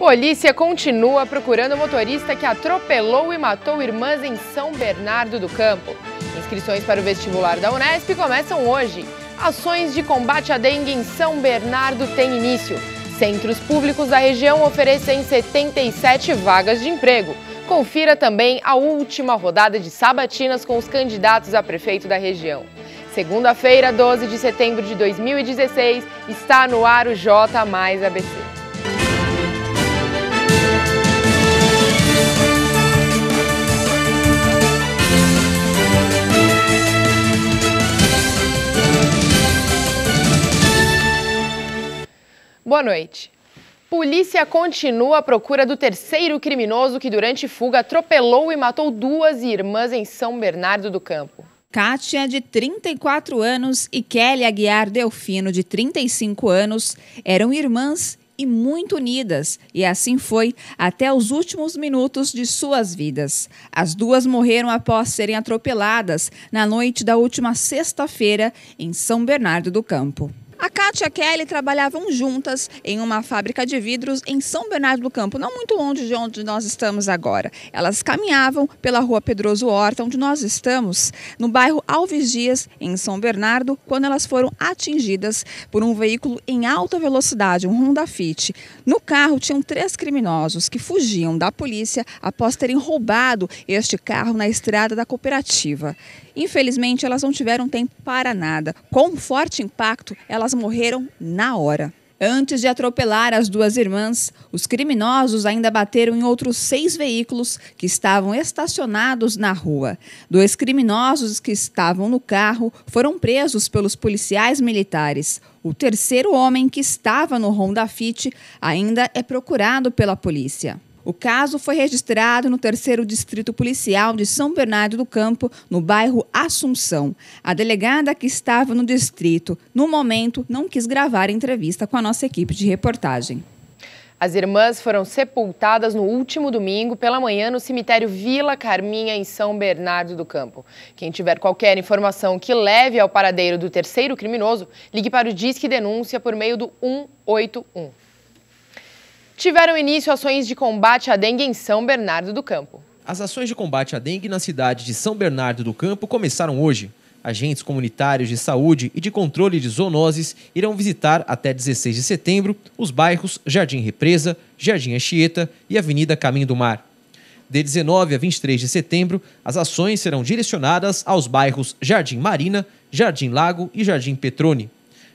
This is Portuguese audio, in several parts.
Polícia continua procurando o motorista que atropelou e matou irmãs em São Bernardo do Campo. Inscrições para o vestibular da Unesp começam hoje. Ações de combate à dengue em São Bernardo têm início. Centros públicos da região oferecem 77 vagas de emprego. Confira também a última rodada de sabatinas com os candidatos a prefeito da região. Segunda-feira, 12 de setembro de 2016, está no ar o J Mais ABC. Boa noite. Polícia continua à procura do terceiro criminoso que, durante fuga, atropelou e matou duas irmãs em São Bernardo do Campo. Kátia, de 34 anos, e Kelly Aguiar Delfino, de 35 anos, eram irmãs e muito unidas, e assim foi até os últimos minutos de suas vidas. As duas morreram após serem atropeladas na noite da última sexta-feira em São Bernardo do Campo. A Kátia e a Kelly trabalhavam juntas em uma fábrica de vidros em São Bernardo do Campo, não muito longe de onde nós estamos agora. Elas caminhavam pela rua Pedroso Horta, onde nós estamos, no bairro Alves Dias, em São Bernardo, quando elas foram atingidas por um veículo em alta velocidade, um Honda Fit. No carro tinham três criminosos que fugiam da polícia após terem roubado este carro na estrada da cooperativa. Infelizmente, elas não tiveram tempo para nada. Com um forte impacto, elas elas morreram na hora. Antes de atropelar as duas irmãs, os criminosos ainda bateram em outros seis veículos que estavam estacionados na rua. Dois criminosos que estavam no carro foram presos pelos policiais militares. O terceiro homem, que estava no Honda Fit, ainda é procurado pela polícia. O caso foi registrado no terceiro distrito policial de São Bernardo do Campo, no bairro Assunção. A delegada que estava no distrito, no momento, não quis gravar a entrevista com a nossa equipe de reportagem. As irmãs foram sepultadas no último domingo pela manhã no cemitério Vila Carminha, em São Bernardo do Campo. Quem tiver qualquer informação que leve ao paradeiro do terceiro criminoso, ligue para o Disque Denúncia por meio do 181 tiveram início ações de combate à dengue em São Bernardo do Campo. As ações de combate à dengue na cidade de São Bernardo do Campo começaram hoje. Agentes comunitários de saúde e de controle de zoonoses irão visitar até 16 de setembro os bairros Jardim Represa, Jardim Anchieta e Avenida Caminho do Mar. De 19 a 23 de setembro, as ações serão direcionadas aos bairros Jardim Marina, Jardim Lago e Jardim Petrone.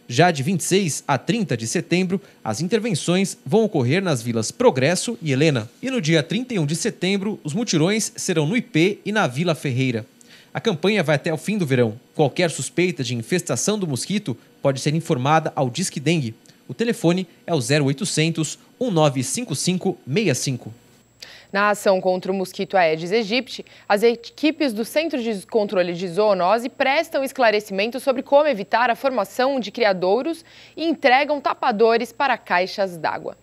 Já de 26 a 30 de setembro, as intervenções vão ocorrer nas vilas Progresso e Helena. E no dia 31 de setembro, os mutirões serão no IP e na Vila Ferreira. A campanha vai até o fim do verão. Qualquer suspeita de infestação do mosquito pode ser informada ao Disque Dengue. O telefone é o 0800 1955 65. Na ação contra o mosquito Aedes aegypti, as equipes do Centro de Controle de Zoonose prestam esclarecimento sobre como evitar a formação de criadouros e entregam tapadores para caixas d'água.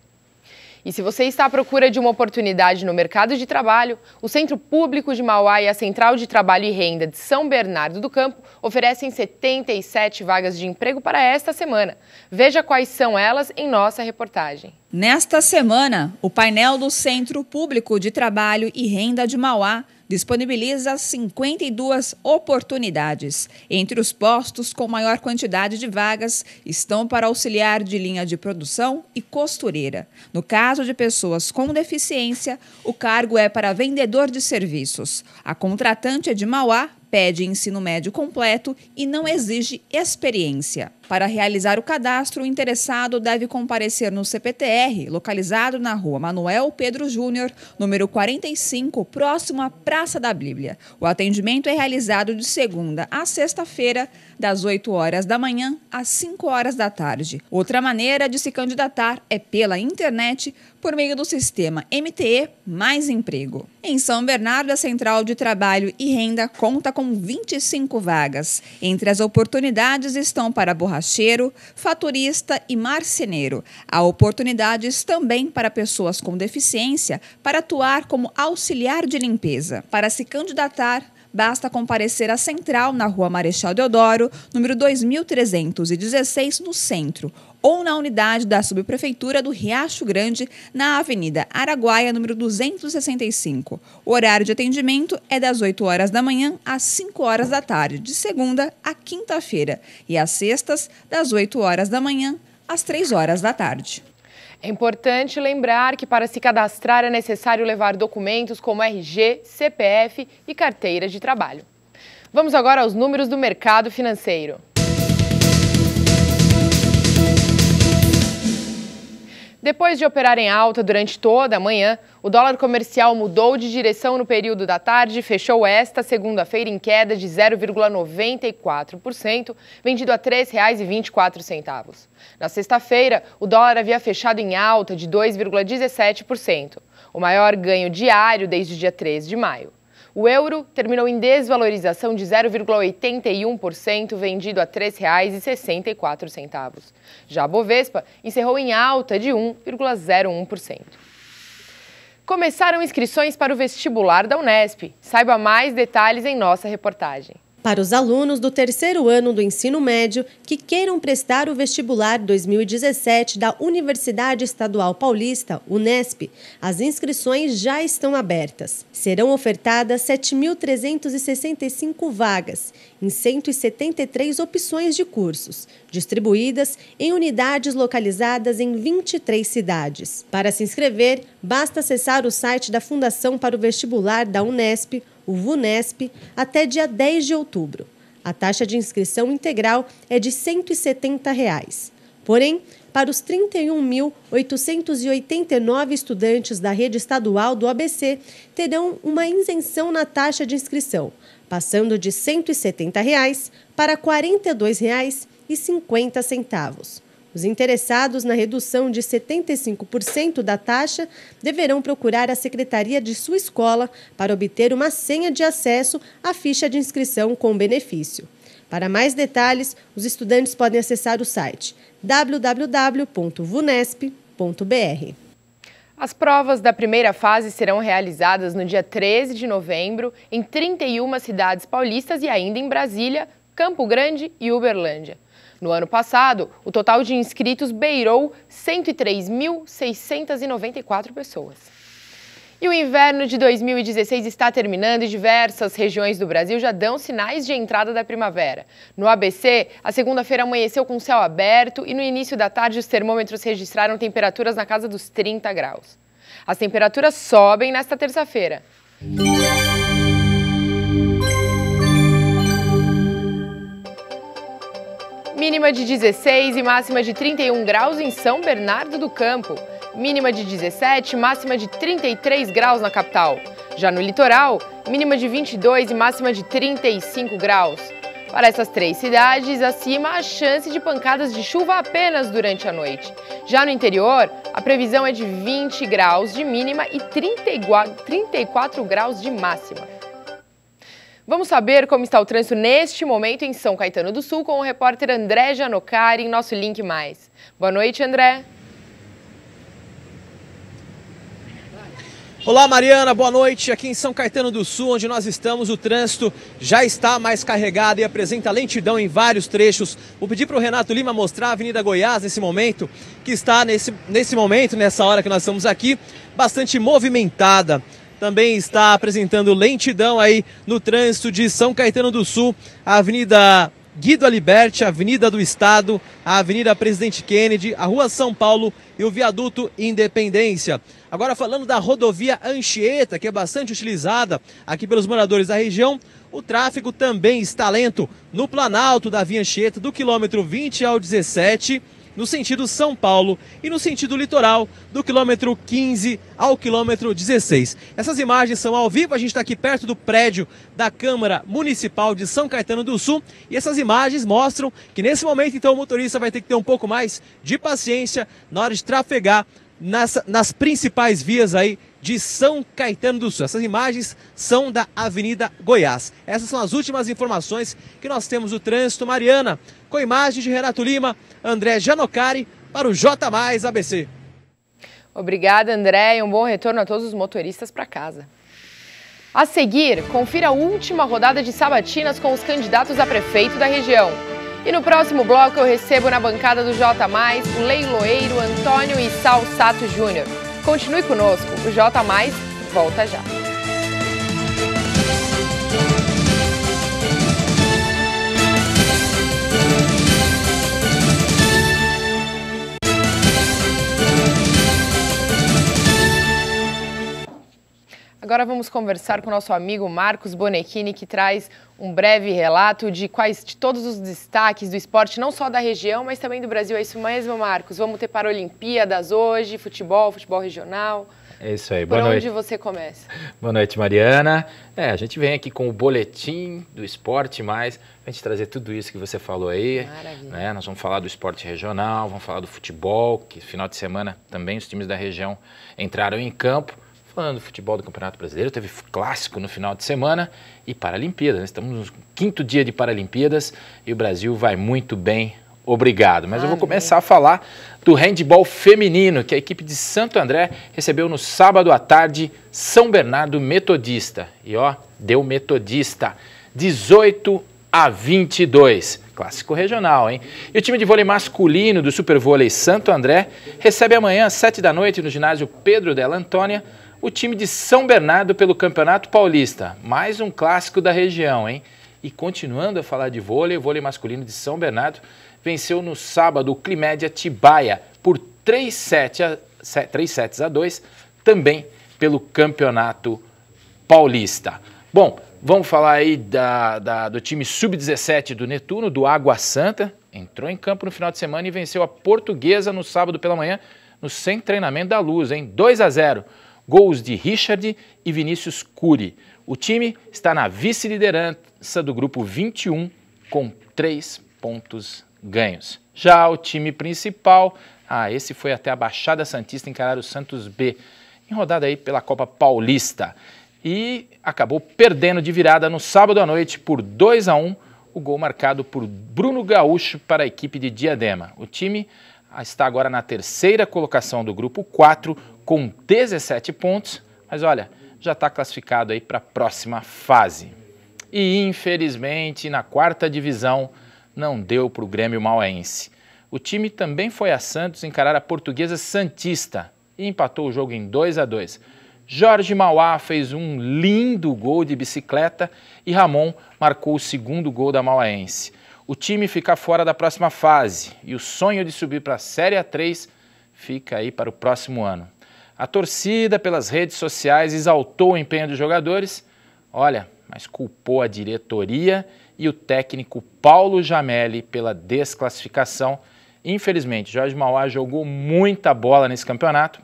E se você está à procura de uma oportunidade no mercado de trabalho, o Centro Público de Mauá e a Central de Trabalho e Renda de São Bernardo do Campo oferecem 77 vagas de emprego para esta semana. Veja quais são elas em nossa reportagem. Nesta semana, o painel do Centro Público de Trabalho e Renda de Mauá disponibiliza 52 oportunidades. Entre os postos com maior quantidade de vagas estão para auxiliar de linha de produção e costureira. No caso de pessoas com deficiência, o cargo é para vendedor de serviços. A contratante é de Mauá, pede ensino médio completo e não exige experiência. Para realizar o cadastro, o interessado deve comparecer no CPTR, localizado na rua Manuel Pedro Júnior, número 45, próximo à Praça da Bíblia. O atendimento é realizado de segunda a sexta-feira, das 8 horas da manhã às 5 horas da tarde. Outra maneira de se candidatar é pela internet por meio do sistema MTE Mais Emprego. Em São Bernardo, a Central de Trabalho e Renda conta com 25 vagas. Entre as oportunidades estão para borracheiro, faturista e marceneiro. Há oportunidades também para pessoas com deficiência para atuar como auxiliar de limpeza. Para se candidatar, basta comparecer à central na Rua Marechal Deodoro, número 2316, no centro, ou na unidade da Subprefeitura do Riacho Grande, na Avenida Araguaia, número 265. O horário de atendimento é das 8 horas da manhã às 5 horas da tarde, de segunda a quinta-feira, e às sextas, das 8 horas da manhã às 3 horas da tarde. É importante lembrar que para se cadastrar é necessário levar documentos como RG, CPF e carteira de trabalho. Vamos agora aos números do mercado financeiro. Depois de operar em alta durante toda a manhã, o dólar comercial mudou de direção no período da tarde e fechou esta segunda-feira em queda de 0,94%, vendido a R$ 3,24. Na sexta-feira, o dólar havia fechado em alta de 2,17%, o maior ganho diário desde o dia 3 de maio. O euro terminou em desvalorização de 0,81%, vendido a R$ 3,64. Já a Bovespa encerrou em alta de 1,01%. Começaram inscrições para o vestibular da Unesp. Saiba mais detalhes em nossa reportagem. Para os alunos do terceiro ano do ensino médio que queiram prestar o vestibular 2017 da Universidade Estadual Paulista, Unesp, as inscrições já estão abertas. Serão ofertadas 7.365 vagas em 173 opções de cursos, distribuídas em unidades localizadas em 23 cidades. Para se inscrever, basta acessar o site da Fundação para o Vestibular da Unesp o VUNESP, até dia 10 de outubro. A taxa de inscrição integral é de R$ 170,00. Reais. Porém, para os 31.889 estudantes da rede estadual do ABC, terão uma isenção na taxa de inscrição, passando de R$ 170,00 reais para R$ 42,50. Os interessados na redução de 75% da taxa deverão procurar a secretaria de sua escola para obter uma senha de acesso à ficha de inscrição com benefício. Para mais detalhes, os estudantes podem acessar o site www.vunesp.br. As provas da primeira fase serão realizadas no dia 13 de novembro em 31 cidades paulistas e ainda em Brasília, Campo Grande e Uberlândia. No ano passado, o total de inscritos beirou 103.694 pessoas. E o inverno de 2016 está terminando e diversas regiões do Brasil já dão sinais de entrada da primavera. No ABC, a segunda-feira amanheceu com céu aberto e no início da tarde os termômetros registraram temperaturas na casa dos 30 graus. As temperaturas sobem nesta terça-feira. Mínima de 16 e máxima de 31 graus em São Bernardo do Campo. Mínima de 17, máxima de 33 graus na capital. Já no litoral, mínima de 22 e máxima de 35 graus. Para essas três cidades, acima a chance de pancadas de chuva apenas durante a noite. Já no interior, a previsão é de 20 graus de mínima e 34 graus de máxima. Vamos saber como está o trânsito neste momento em São Caetano do Sul com o repórter André Janocari em nosso Link Mais. Boa noite, André. Olá Mariana, boa noite. Aqui em São Caetano do Sul, onde nós estamos, o trânsito já está mais carregado e apresenta lentidão em vários trechos. Vou pedir para o Renato Lima mostrar a Avenida Goiás nesse momento, que está nesse, nesse momento, nessa hora que nós estamos aqui, bastante movimentada também está apresentando lentidão aí no trânsito de São Caetano do Sul, a Avenida Guido Aliberti, Avenida do Estado, a Avenida Presidente Kennedy, a Rua São Paulo e o Viaduto Independência. Agora falando da rodovia Anchieta, que é bastante utilizada aqui pelos moradores da região, o tráfego também está lento no Planalto da Via Anchieta, do quilômetro 20 ao 17 no sentido São Paulo e no sentido litoral, do quilômetro 15 ao quilômetro 16. Essas imagens são ao vivo, a gente está aqui perto do prédio da Câmara Municipal de São Caetano do Sul e essas imagens mostram que nesse momento então o motorista vai ter que ter um pouco mais de paciência na hora de trafegar nas, nas principais vias aí de São Caetano do Sul. Essas imagens são da Avenida Goiás. Essas são as últimas informações que nós temos do trânsito Mariana. Com imagens de Renato Lima, André Janocari para o J Mais ABC. Obrigada, André, e um bom retorno a todos os motoristas para casa. A seguir, confira a última rodada de sabatinas com os candidatos a prefeito da região. E no próximo bloco eu recebo na bancada do J+, o leiloeiro Antônio e Sal Sato Júnior. Continue conosco, o J+, volta já. Agora vamos conversar com nosso amigo Marcos Bonechini, que traz um breve relato de quais de todos os destaques do esporte, não só da região, mas também do Brasil. É isso mesmo, Marcos? Vamos ter Olimpíadas hoje, futebol, futebol regional. É isso aí, Por boa noite. Por onde você começa? Boa noite, Mariana. É, a gente vem aqui com o boletim do esporte, mas a gente trazer tudo isso que você falou aí. Maravilha. Né? Nós vamos falar do esporte regional, vamos falar do futebol, que final de semana também os times da região entraram em campo. Falando do futebol do Campeonato Brasileiro, teve clássico no final de semana e Paralimpíadas. Né? Estamos no quinto dia de Paralimpíadas e o Brasil vai muito bem, obrigado. Mas Amém. eu vou começar a falar do handball feminino, que a equipe de Santo André recebeu no sábado à tarde São Bernardo Metodista. E ó, deu Metodista. 18 a 22. Clássico regional, hein? E o time de vôlei masculino do Super Vôlei Santo André recebe amanhã às 7 da noite no ginásio Pedro Della Antônia o time de São Bernardo pelo Campeonato Paulista. Mais um clássico da região, hein? E continuando a falar de vôlei, o vôlei masculino de São Bernardo venceu no sábado o Climédia Tibaia por 3, 7 a, sets a 2, também pelo Campeonato Paulista. Bom, vamos falar aí da, da do time sub-17 do Netuno, do Água Santa. Entrou em campo no final de semana e venceu a Portuguesa no sábado pela manhã, no sem treinamento da Luz, hein? 2 a 0 gols de Richard e Vinícius Cury. O time está na vice-liderança do grupo 21 com três pontos ganhos. Já o time principal, ah, esse foi até a Baixada Santista encarar o Santos B, em rodada aí pela Copa Paulista. E acabou perdendo de virada no sábado à noite por 2 a 1 o gol marcado por Bruno Gaúcho para a equipe de Diadema. O time ah, está agora na terceira colocação do grupo 4 com 17 pontos, mas olha, já está classificado aí para a próxima fase. E infelizmente, na quarta divisão, não deu para o Grêmio Mauense. O time também foi a Santos encarar a portuguesa Santista e empatou o jogo em 2 a 2. Jorge Mauá fez um lindo gol de bicicleta e Ramon marcou o segundo gol da Mauaense. O time fica fora da próxima fase e o sonho de subir para a Série A3 fica aí para o próximo ano. A torcida pelas redes sociais exaltou o empenho dos jogadores, olha, mas culpou a diretoria e o técnico Paulo Jamelli pela desclassificação. Infelizmente, Jorge Mauá jogou muita bola nesse campeonato,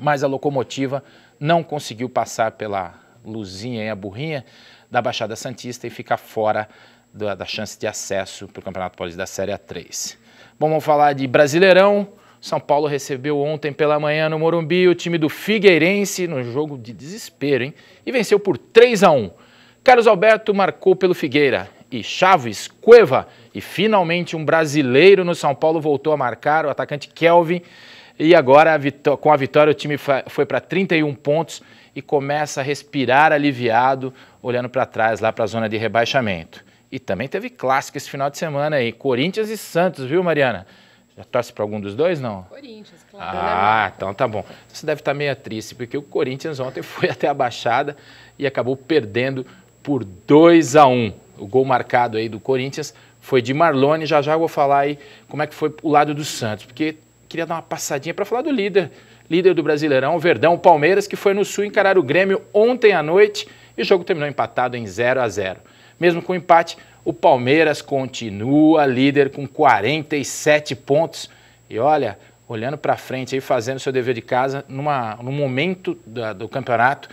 mas a locomotiva não conseguiu passar pela luzinha e a burrinha da Baixada Santista e ficar fora da, chance de acesso para o Campeonato Paulista da Série A3. Bom, vamos falar de Brasileirão. São Paulo recebeu ontem pela manhã no Morumbi o time do Figueirense no jogo de desespero, hein? E venceu por 3 a 1. Carlos Alberto marcou pelo Figueira e Chaves, Cueva e finalmente um brasileiro no São Paulo voltou a marcar, o atacante Kelvin. E agora, com a vitória, o time foi para 31 pontos e começa a respirar aliviado, olhando para trás, lá para a zona de rebaixamento. E também teve clássico esse final de semana aí, Corinthians e Santos, viu, Mariana? Já torce para algum dos dois, não? Corinthians, claro. Ah, então tá bom. Você deve estar tá meio triste, porque o Corinthians ontem foi até a Baixada e acabou perdendo por 2 a 1 um. O gol marcado aí do Corinthians foi de Marlone. Já já vou falar aí como é que foi o lado do Santos, porque queria dar uma passadinha para falar do líder, líder do Brasileirão, o Verdão, o Palmeiras, que foi no Sul encarar o Grêmio ontem à noite e o jogo terminou empatado em 0 a 0. Mesmo com o empate, o Palmeiras continua líder com 47 pontos. E olha, olhando para frente aí, fazendo seu dever de casa, numa, num momento da, do campeonato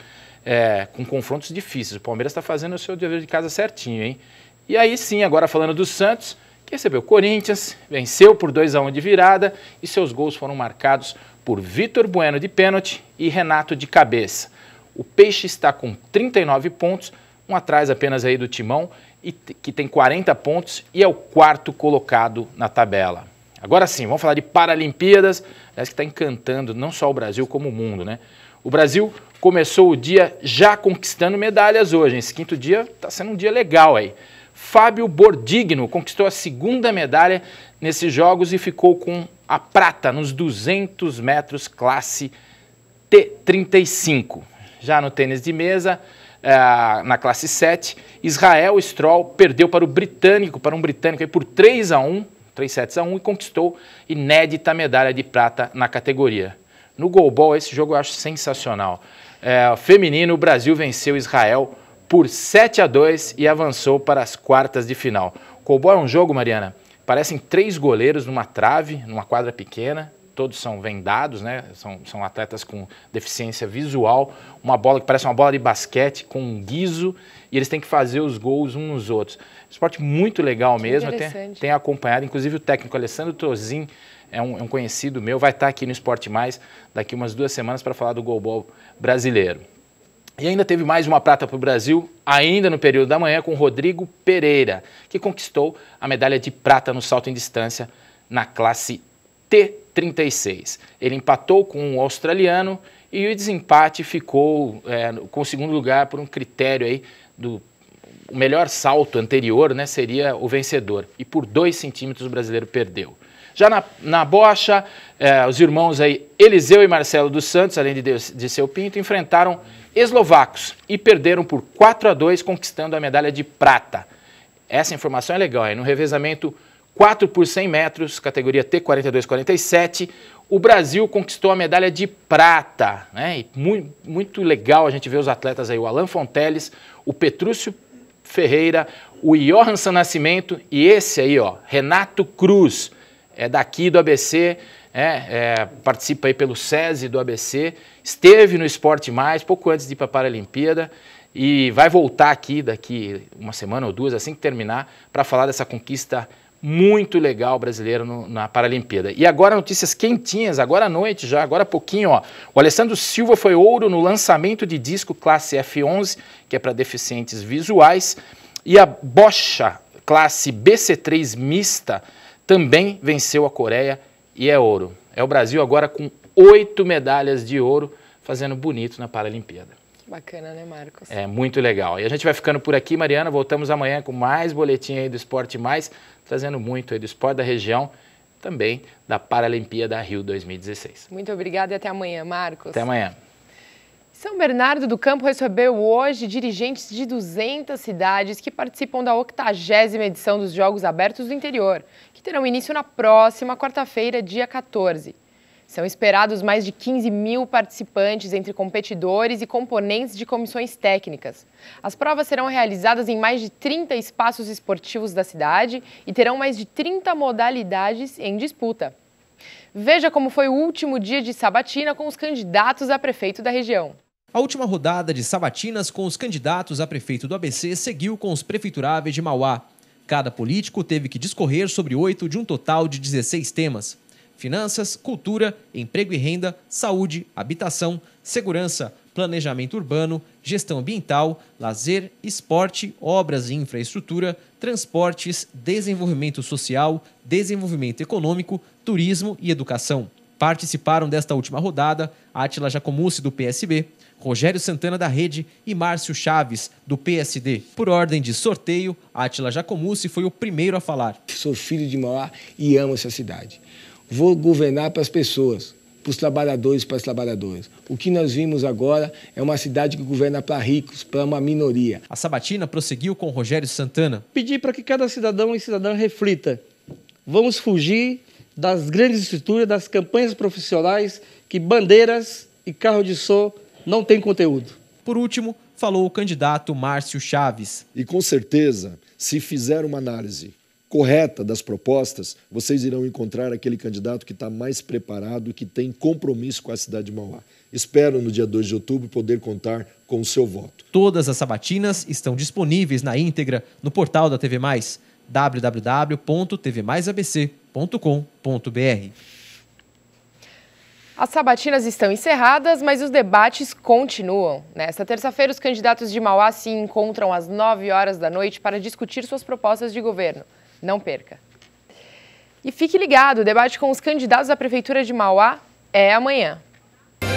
é, com confrontos difíceis. O Palmeiras está fazendo o seu dever de casa certinho, hein? E aí sim, agora falando do Santos, que recebeu o Corinthians, venceu por 2 a 1 de virada e seus gols foram marcados por Vitor Bueno de pênalti e Renato de cabeça. O Peixe está com 39 pontos, um atrás apenas aí do Timão e que tem 40 pontos e é o quarto colocado na tabela. Agora sim, vamos falar de Paralimpíadas, parece que está encantando não só o Brasil como o mundo, né? O Brasil começou o dia já conquistando medalhas hoje. Esse quinto dia está sendo um dia legal aí. Fábio Bordigno conquistou a segunda medalha nesses Jogos e ficou com a prata nos 200 metros classe T35. Já no tênis de mesa, eh, na classe 7. Israel Stroll perdeu para o britânico, para um britânico aí por 3 a 1, 3 sets a 1 e conquistou inédita medalha de prata na categoria. No goalball, esse jogo eu acho sensacional. É, feminino, o Brasil venceu Israel por 7 a 2 e avançou para as quartas de final. Goalball é um jogo, Mariana, parecem três goleiros numa trave, numa quadra pequena, todos são vendados, né? São, são atletas com deficiência visual. Uma bola que parece uma bola de basquete com um guiso e eles têm que fazer os gols uns nos outros. Esporte muito legal que mesmo. Tem, tem acompanhado, inclusive o técnico Alessandro Tozin é um, é um conhecido meu, vai estar aqui no Esporte Mais daqui umas duas semanas para falar do golbol brasileiro. E ainda teve mais uma prata para o Brasil, ainda no período da manhã, com Rodrigo Pereira, que conquistou a medalha de prata no salto em distância na classe T 36. Ele empatou com um australiano e o desempate ficou é, com o segundo lugar por um critério aí do o melhor salto anterior né, seria o vencedor. E por dois centímetros o brasileiro perdeu. Já na, na bocha, é, os irmãos aí, Eliseu e Marcelo dos Santos, além de, de seu Pinto, enfrentaram eslovacos e perderam por 4 a 2, conquistando a medalha de prata. Essa informação é legal, é no revezamento 4 por 100 metros, categoria T42-47, o Brasil conquistou a medalha de prata. Né? Muito, muito, legal a gente ver os atletas aí, o Alan Fonteles, o Petrúcio Ferreira, o Johansson Nascimento e esse aí, ó, Renato Cruz, é daqui do ABC, é, né? é, participa aí pelo SESI do ABC, esteve no Esporte Mais pouco antes de ir para a Paralimpíada e vai voltar aqui daqui uma semana ou duas, assim que terminar, para falar dessa conquista muito legal brasileiro no, na Paralimpíada. E agora notícias quentinhas, agora à noite já, agora há pouquinho. Ó. O Alessandro Silva foi ouro no lançamento de disco classe F11, que é para deficientes visuais. E a Bocha, classe BC3 mista, também venceu a Coreia e é ouro. É o Brasil agora com oito medalhas de ouro, fazendo bonito na Paralimpíada. Bacana, né, Marcos? É muito legal. E a gente vai ficando por aqui, Mariana. Voltamos amanhã com mais boletim aí do Esporte Mais, trazendo muito aí do esporte da região, também da Paralimpíada Rio 2016. Muito obrigada e até amanhã, Marcos. Até amanhã. São Bernardo do Campo recebeu hoje dirigentes de 200 cidades que participam da 80 edição dos Jogos Abertos do Interior, que terão início na próxima quarta-feira, dia 14. São esperados mais de 15 mil participantes entre competidores e componentes de comissões técnicas. As provas serão realizadas em mais de 30 espaços esportivos da cidade e terão mais de 30 modalidades em disputa. Veja como foi o último dia de sabatina com os candidatos a prefeito da região. A última rodada de sabatinas com os candidatos a prefeito do ABC seguiu com os prefeituráveis de Mauá. Cada político teve que discorrer sobre oito de um total de 16 temas finanças, cultura, emprego e renda, saúde, habitação, segurança, planejamento urbano, gestão ambiental, lazer, esporte, obras e infraestrutura, transportes, desenvolvimento social, desenvolvimento econômico, turismo e educação. Participaram desta última rodada Átila Jacomucci, do PSB, Rogério Santana da Rede e Márcio Chaves, do PSD. Por ordem de sorteio, Átila Jacomucci foi o primeiro a falar. Sou filho de Mauá e amo essa cidade vou governar para as pessoas, para os trabalhadores, para as trabalhadoras. O que nós vimos agora é uma cidade que governa para ricos, para uma minoria. A sabatina prosseguiu com Rogério Santana. Pedi para que cada cidadão e cidadã reflita. Vamos fugir das grandes estruturas, das campanhas profissionais que bandeiras e carro de som não têm conteúdo. Por último, falou o candidato Márcio Chaves. E com certeza, se fizer uma análise correta das propostas, vocês irão encontrar aquele candidato que está mais preparado e que tem compromisso com a cidade de Mauá. Espero, no dia 2 de outubro, poder contar com o seu voto. Todas as sabatinas estão disponíveis na íntegra no portal da TV Mais, www.tvmaisabc.com.br. As sabatinas estão encerradas, mas os debates continuam. Nesta terça-feira, os candidatos de Mauá se encontram às 9 horas da noite para discutir suas propostas de governo. Não perca. E fique ligado, o debate com os candidatos à Prefeitura de Mauá é amanhã.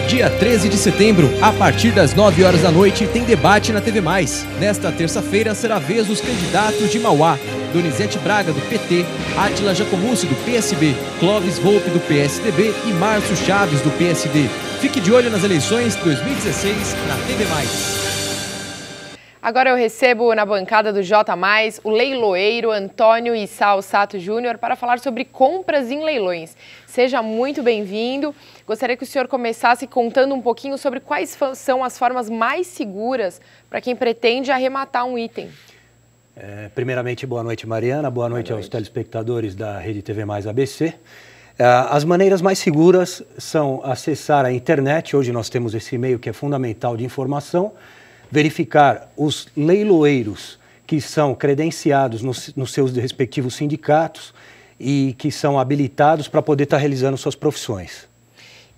Dia 13 de setembro, a partir das 9 horas da noite, tem debate na TV Mais. Nesta terça-feira será a vez dos candidatos de Mauá. Donizete Braga, do PT, Átila Jacomussi, do PSB, Clóvis Volpe, do PSDB e Márcio Chaves, do PSD. Fique de olho nas eleições 2016 na TV Mais. Agora eu recebo na bancada do J, o leiloeiro Antônio Issal Sato Júnior para falar sobre compras em leilões. Seja muito bem-vindo. Gostaria que o senhor começasse contando um pouquinho sobre quais são as formas mais seguras para quem pretende arrematar um item. É, primeiramente, boa noite, Mariana. Boa noite, boa noite, aos telespectadores da Rede TV Mais ABC. É, as maneiras mais seguras são acessar a internet. Hoje nós temos esse meio que é fundamental de informação verificar os leiloeiros que são credenciados nos, nos seus respectivos sindicatos e que são habilitados para poder estar tá realizando suas profissões.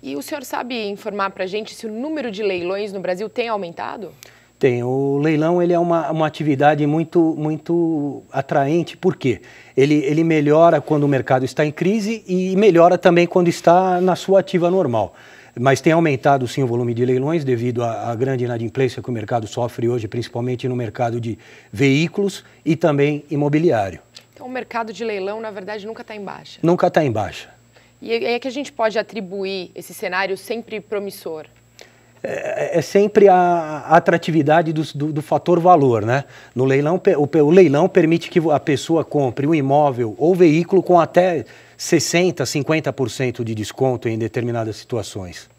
E o senhor sabe informar para a gente se o número de leilões no Brasil tem aumentado? Tem. O leilão ele é uma, uma atividade muito, muito atraente, por quê? Ele, ele melhora quando o mercado está em crise e melhora também quando está na sua ativa normal mas tem aumentado sim o volume de leilões devido à, à grande inadimplência que o mercado sofre hoje, principalmente no mercado de veículos e também imobiliário. Então o mercado de leilão, na verdade, nunca está em baixa? Nunca está em baixa. E é, é que a gente pode atribuir esse cenário sempre promissor? É, é, é sempre a, a atratividade do, do, do, fator valor, né? No leilão, o, o leilão permite que a pessoa compre um imóvel ou veículo com até 60%, 50% de desconto em determinadas situações.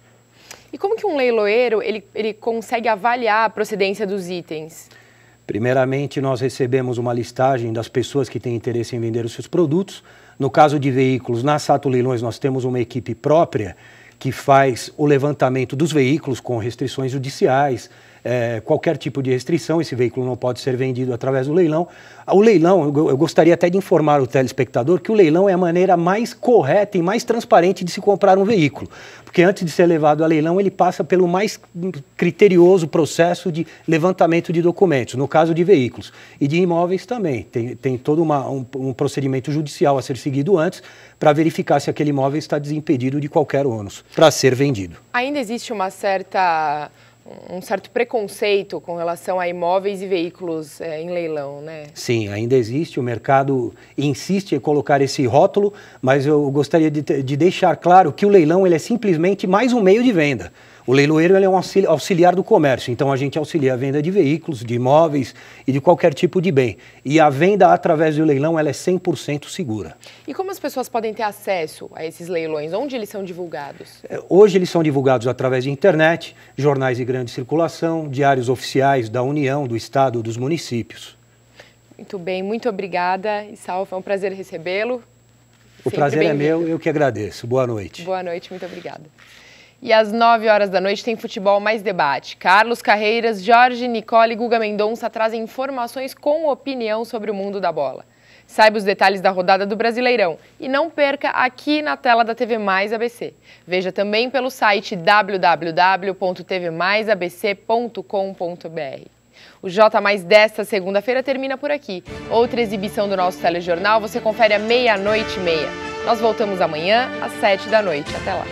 E como que um leiloeiro ele, ele consegue avaliar a procedência dos itens? Primeiramente, nós recebemos uma listagem das pessoas que têm interesse em vender os seus produtos. No caso de veículos, na Sato Leilões, nós temos uma equipe própria que faz o levantamento dos veículos com restrições judiciais, é, qualquer tipo de restrição, esse veículo não pode ser vendido através do leilão. O leilão, eu, gostaria até de informar o telespectador que o leilão é a maneira mais correta e mais transparente de se comprar um veículo, porque antes de ser levado a leilão, ele passa pelo mais criterioso processo de levantamento de documentos, no caso de veículos. E de imóveis também, tem, tem todo uma, um, um procedimento judicial a ser seguido antes para verificar se aquele imóvel está desimpedido de qualquer ônus para ser vendido. Ainda existe uma certa um certo preconceito com relação a imóveis e veículos é, em leilão, né? Sim, ainda existe. O mercado insiste em colocar esse rótulo, mas eu gostaria de, de deixar claro que o leilão ele é simplesmente mais um meio de venda. O leiloeiro é um auxiliar do comércio, então a gente auxilia a venda de veículos, de imóveis e de qualquer tipo de bem. E a venda através do leilão ela é 100% segura. E como as pessoas podem ter acesso a esses leilões? Onde eles são divulgados? É, hoje eles são divulgados através de internet, jornais de grande circulação, diários oficiais da União, do Estado, dos municípios. Muito bem, muito obrigada e salve, é um prazer recebê-lo. O Sempre prazer é meu, eu que agradeço. Boa noite. Boa noite, muito obrigada. E às 9 horas da noite tem futebol mais debate. Carlos Carreiras, Jorge, Nicole e Guga Mendonça trazem informações com opinião sobre o mundo da bola. Saiba os detalhes da rodada do Brasileirão e não perca aqui na tela da TV Mais ABC. Veja também pelo site www.tvmaisabc.com.br. O J Mais desta segunda-feira termina por aqui. Outra exibição do nosso telejornal você confere à meia-noite e meia. Nós voltamos amanhã às sete da noite. Até lá!